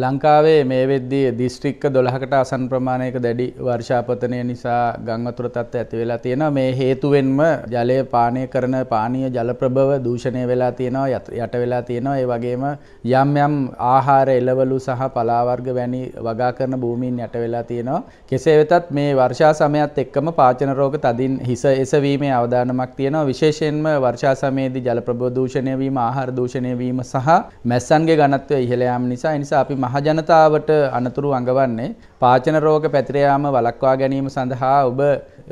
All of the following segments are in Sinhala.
ලංකාවේ මේ වෙද්දී දිස්ත්‍රික්ක 12කට අසන් ප්‍රමාණයක දැඩි වර්ෂාපතනය නිසා ගංගතුර තත්ත්වය ඇති වෙලා තියෙනවා මේ හේතුවෙන්ම ජලය පානය කරන පානීය ජල ප්‍රබව දූෂණය වෙලා තියෙනවා යට වෙලා තියෙනවා ඒ වගේම යම් යම් ආහාර එළවලු සහ පලා වර්ග වැනි වගා කරන භූමීන් යට වෙලා තියෙනවා කෙසේ වෙතත් මේ වර්ෂා සමයත් එක්කම පාචන රෝග තදින් හිස එසවීමේ අවදානමක් තියෙනවා විශේෂයෙන්ම වර්ෂා සමයේදී ජල ප්‍රබව දූෂණය වීම ආහාර දූෂණය වීම සහ මැස්සන්ගේ ඝනත්වය ඉහළ යාම නිසා ඒ නිසා අපි මහජනතාවට අනතුරු අඟවන්නේ පාචන රෝග පැතිර යාම වළක්වා ගැනීම සඳහා ඔබ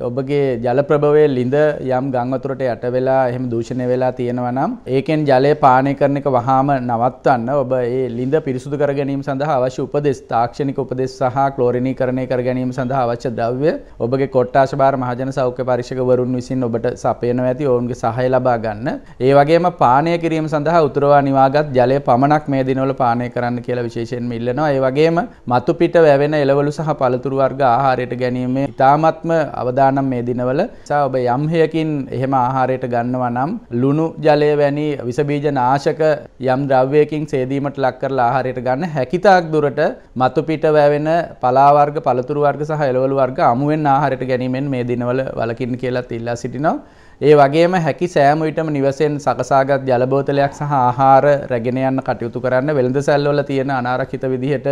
ඔබගේ ජල ප්‍රභවයේ ලිඳ යම් ගම් වතුරට යට වෙලා එහෙම දූෂණය වෙලා තියෙනවා නම් ඒකෙන් ජලය පානය කරන එක වහාම නවත්වන්න ඔබ ඒ ලිඳ පිරිසුදු කර ගැනීම සඳහා අවශ්‍ය උපදෙස් තාක්ෂණික උපදෙස් සහ ක්ලෝරිනීකරණය කර ගැනීම සඳහා අවශ්‍ය ද්‍රව්‍ය ඔබගේ කොට්ටාශ භාර මහජන සෞඛ්‍ය පරීක්ෂකවරුන් විසින් ඔබට සපයනවා ඇති ඔවුන්ගේ සහාය ලබා ගන්න. ඒ වගේම පානය කිරීම සඳහා උතුරවා නිවාගත් ජලය පමණක් මේ දිනවල පානය කරන්න කියලා විශේෂයෙන්ම ඉල්ලනවා. ඒ වගේම මතු පිට වැවෙන එළව තෑවලු සහ පළතුරු වර්ග ආහාරයට ගැනීම ඉතාමත්ම අවදානම් මේ දිනවල නිසා ඔබ යම් හේයකින් එහෙම ආහාරයට ගන්නවා නම් ලුණු ජලය වැනි විසබීජ නාශක යම් ද්‍රව්‍යයකින් සේදීමට ලක් කරලා ආහාරයට ගන්න හැකිතාක් දුරට මතු පිට වැවෙන පලා වර්ග පළතුරු වර්ග සහ එළවලු වර්ග අමුවෙන් ආහාරයට ගැනීමෙන් මේ දිනවල වළකින්න කියලා ඉල්ලා සිටිනවා ඒ වගේම හැකි සෑම විටම නිවසෙන් සකසාගත් ජල බෝතලයක් සහ ආහාර රැගෙන යන්න කටයුතු කරන්න වෙළඳ සැල්වල තියෙන අනාරක්ෂිත විදිහට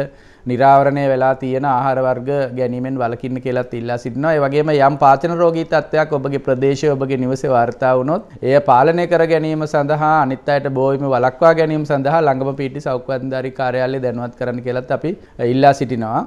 නිරාවරණය වෙලා තියෙන ආහාර වර්ග ගැනීමෙන් වළකින්න කියලාත් ඉල්ලා සිටිනවා. ඒ වගේම යම් පාචන රෝගී තත්ත්වයක් ඔබගේ ප්‍රදේශයේ ඔබගේ නිවසේ වාර්තා වුණොත් එය පාලනය කර ගැනීම සඳහා අනිත් අයට බෝවිම වළක්වා ගැනීම සඳහා ළඟම පීටි සෞඛ්‍ය අධිකාරී කාර්යාලය දැනුවත් කරන්න කියලාත් අපි ඉල්ලා සිටිනවා.